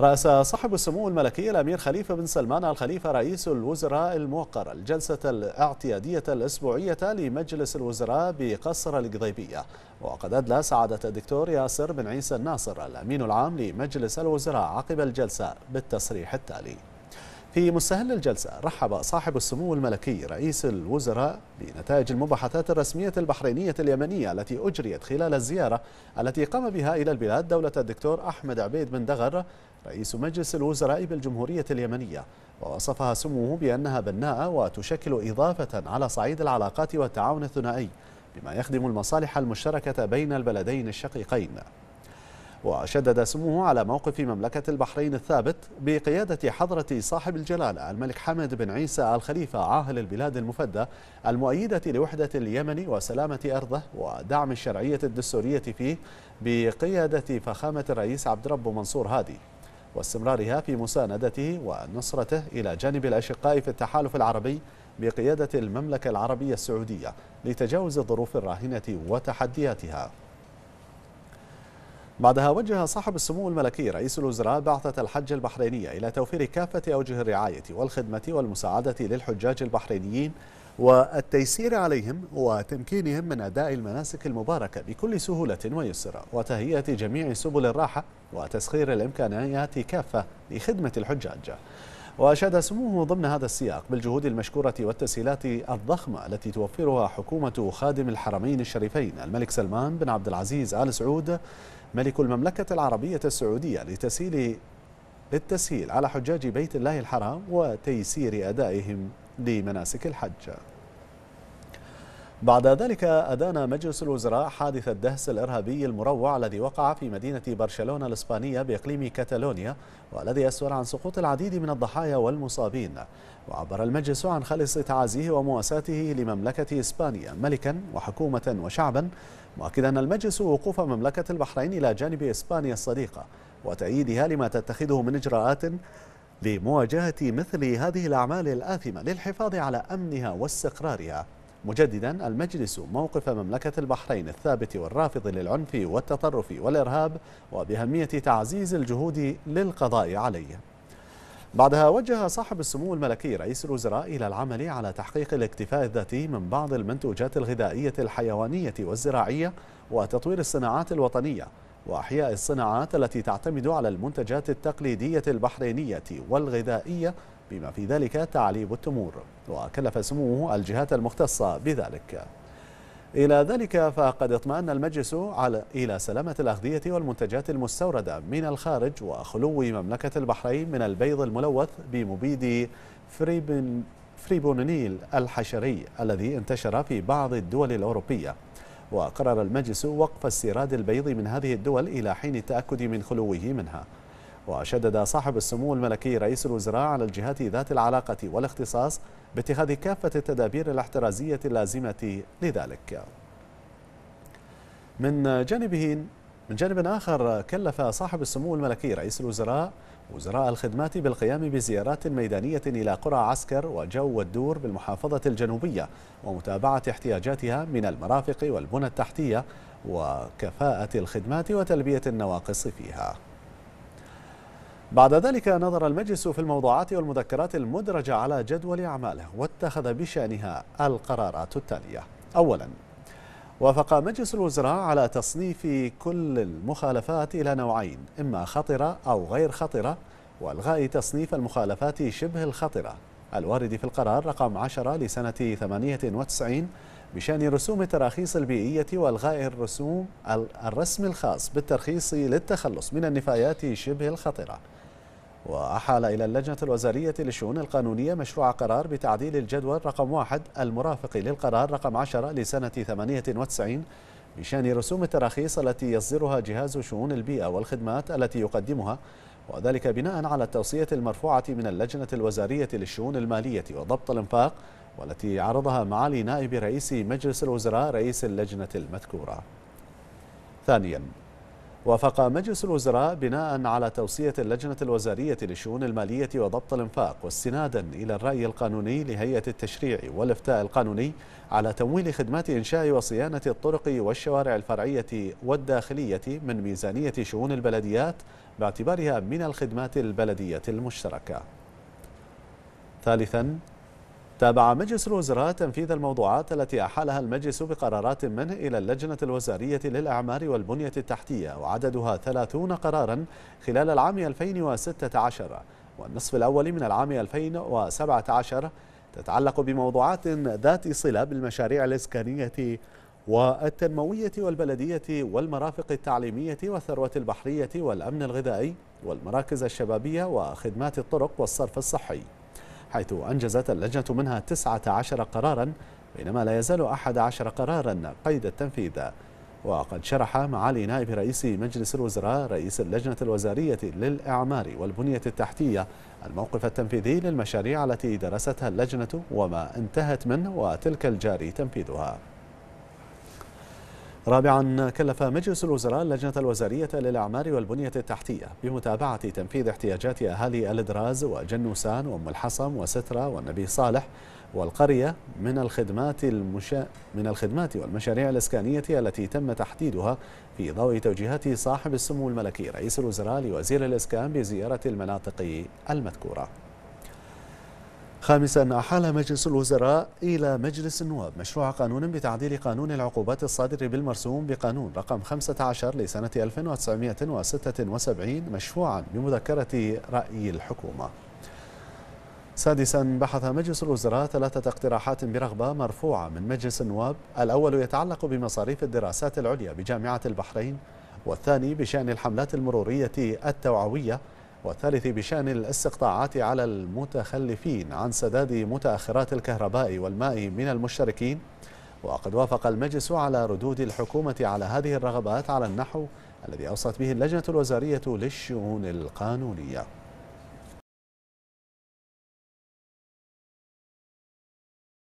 رأس صاحب السمو الملكي الأمير خليفة بن سلمان الخليفة رئيس الوزراء الموقر الجلسة الاعتيادية الأسبوعية لمجلس الوزراء بقصر القضيبية وقد أدلى سعادة الدكتور ياسر بن عيسى الناصر الأمين العام لمجلس الوزراء عقب الجلسة بالتصريح التالي في مستهل الجلسة رحب صاحب السمو الملكي رئيس الوزراء بنتائج المباحثات الرسمية البحرينية اليمنية التي أجريت خلال الزيارة التي قام بها إلى البلاد دولة الدكتور أحمد عبيد بن دغر رئيس مجلس الوزراء بالجمهورية اليمنية ووصفها سموه بأنها بناءة وتشكل إضافة على صعيد العلاقات والتعاون الثنائي بما يخدم المصالح المشتركة بين البلدين الشقيقين وشدد سموه على موقف مملكة البحرين الثابت بقيادة حضرة صاحب الجلالة الملك حمد بن عيسى الخليفة عاهل البلاد المفدى المؤيدة لوحدة اليمن وسلامة أرضه ودعم الشرعية الدستورية فيه بقيادة فخامة الرئيس عبد رب منصور هادي واستمرارها في مساندته ونصرته إلى جانب الأشقاء في التحالف العربي بقيادة المملكة العربية السعودية لتجاوز الظروف الراهنة وتحدياتها بعدها وجه صاحب السمو الملكي رئيس الوزراء بعثة الحج البحرينية إلى توفير كافة أوجه الرعاية والخدمة والمساعدة للحجاج البحرينيين والتيسير عليهم وتمكينهم من أداء المناسك المباركة بكل سهولة ويسر وتهيئة جميع سبل الراحة وتسخير الإمكانيات كافة لخدمة الحجاج وأشاد سموه ضمن هذا السياق بالجهود المشكورة والتسهيلات الضخمة التي توفرها حكومة خادم الحرمين الشريفين الملك سلمان بن عبد العزيز آل سعود ملك المملكة العربية السعودية لتسهيل للتسهيل على حجاج بيت الله الحرام وتيسير أدائهم لمناسك الحج بعد ذلك أدان مجلس الوزراء حادث الدهس الإرهابي المروع الذي وقع في مدينة برشلونة الإسبانية بإقليم كاتالونيا والذي أسفر عن سقوط العديد من الضحايا والمصابين وعبر المجلس عن خالص تعازيه ومواساته لمملكة إسبانيا ملكا وحكومة وشعبا مؤكدا المجلس وقوف مملكة البحرين إلى جانب إسبانيا الصديقة وتأييدها لما تتخذه من إجراءات لمواجهة مثل هذه الأعمال الآثمة للحفاظ على أمنها واستقرارها مجددا المجلس موقف مملكة البحرين الثابت والرافض للعنف والتطرف والإرهاب وبأهمية تعزيز الجهود للقضاء عليه بعدها وجه صاحب السمو الملكي رئيس الوزراء إلى العمل على تحقيق الاكتفاء الذاتي من بعض المنتوجات الغذائية الحيوانية والزراعية وتطوير الصناعات الوطنية وأحياء الصناعات التي تعتمد على المنتجات التقليدية البحرينية والغذائية بما في ذلك تعليب التمور وكلف سموه الجهات المختصة بذلك إلى ذلك فقد اطمأن المجلس على إلى سلامة الأغذية والمنتجات المستوردة من الخارج وخلو مملكة البحرين من البيض الملوث بمبيد فريبن فريبونيل الحشري الذي انتشر في بعض الدول الأوروبية وقرر المجلس وقف استيراد البيض من هذه الدول إلى حين التأكد من خلوه منها وشدد صاحب السمو الملكي رئيس الوزراء على الجهات ذات العلاقة والاختصاص باتخاذ كافة التدابير الاحترازية اللازمة لذلك من جانبه من جانب آخر كلف صاحب السمو الملكي رئيس الوزراء وزراء الخدمات بالقيام بزيارات ميدانية إلى قرى عسكر وجو والدور بالمحافظة الجنوبية ومتابعة احتياجاتها من المرافق والبنى التحتية وكفاءة الخدمات وتلبية النواقص فيها بعد ذلك نظر المجلس في الموضوعات والمذكرات المدرجة على جدول أعماله واتخذ بشأنها القرارات التالية أولا وافق مجلس الوزراء على تصنيف كل المخالفات إلى نوعين إما خطرة أو غير خطرة وإلغاء تصنيف المخالفات شبه الخطرة الوارد في القرار رقم 10 لسنة 98 بشأن رسوم التراخيص البيئية وإلغاء الرسوم الرسم الخاص بالترخيص للتخلص من النفايات شبه الخطرة وأحال إلى اللجنة الوزارية للشؤون القانونية مشروع قرار بتعديل الجدول رقم واحد المرافق للقرار رقم عشرة لسنة 98 بشأن رسوم التراخيص التي يصدرها جهاز شؤون البيئة والخدمات التي يقدمها وذلك بناء على التوصية المرفوعة من اللجنة الوزارية للشؤون المالية وضبط الإنفاق والتي عرضها معالي نائب رئيس مجلس الوزراء رئيس اللجنة المذكورة ثانياً وافق مجلس الوزراء بناء على توصية اللجنة الوزارية للشؤون المالية وضبط الانفاق واستنادا إلى الرأي القانوني لهيئة التشريع والإفتاء القانوني على تمويل خدمات إنشاء وصيانة الطرق والشوارع الفرعية والداخلية من ميزانية شؤون البلديات باعتبارها من الخدمات البلدية المشتركة ثالثا تابع مجلس الوزراء تنفيذ الموضوعات التي أحالها المجلس بقرارات منه إلى اللجنة الوزارية للأعمار والبنية التحتية وعددها 30 قرارا خلال العام 2016 والنصف الأول من العام 2017 تتعلق بموضوعات ذات صلة بالمشاريع الإسكانية والتنموية والبلدية والمرافق التعليمية والثروة البحرية والأمن الغذائي والمراكز الشبابية وخدمات الطرق والصرف الصحي حيث أنجزت اللجنة منها 19 قرارا بينما لا يزال 11 قرارا قيد التنفيذ وقد شرح معالي نائب رئيس مجلس الوزراء رئيس اللجنة الوزارية للإعمار والبنية التحتية الموقف التنفيذي للمشاريع التي درستها اللجنة وما انتهت منه وتلك الجاري تنفيذها رابعا كلف مجلس الوزراء اللجنة الوزارية للأعمار والبنية التحتية بمتابعة تنفيذ احتياجات أهالي الدراز وجنوسان وأم الحصم وسترة والنبي صالح والقرية من الخدمات المشا... من الخدمات والمشاريع الإسكانية التي تم تحديدها في ضوء توجيهات صاحب السمو الملكي رئيس الوزراء لوزير الإسكان بزيارة المناطق المذكورة خامسا أحال مجلس الوزراء إلى مجلس النواب مشروع قانون بتعديل قانون العقوبات الصادر بالمرسوم بقانون رقم 15 لسنة 1976 مشروعا بمذكرة رأي الحكومة سادسا بحث مجلس الوزراء ثلاثة اقتراحات برغبة مرفوعة من مجلس النواب الأول يتعلق بمصاريف الدراسات العليا بجامعة البحرين والثاني بشأن الحملات المرورية التوعوية والثالث بشأن الاستقطاعات على المتخلفين عن سداد متأخرات الكهرباء والماء من المشتركين وقد وافق المجلس على ردود الحكومة على هذه الرغبات على النحو الذي أوصت به اللجنة الوزارية للشؤون القانونية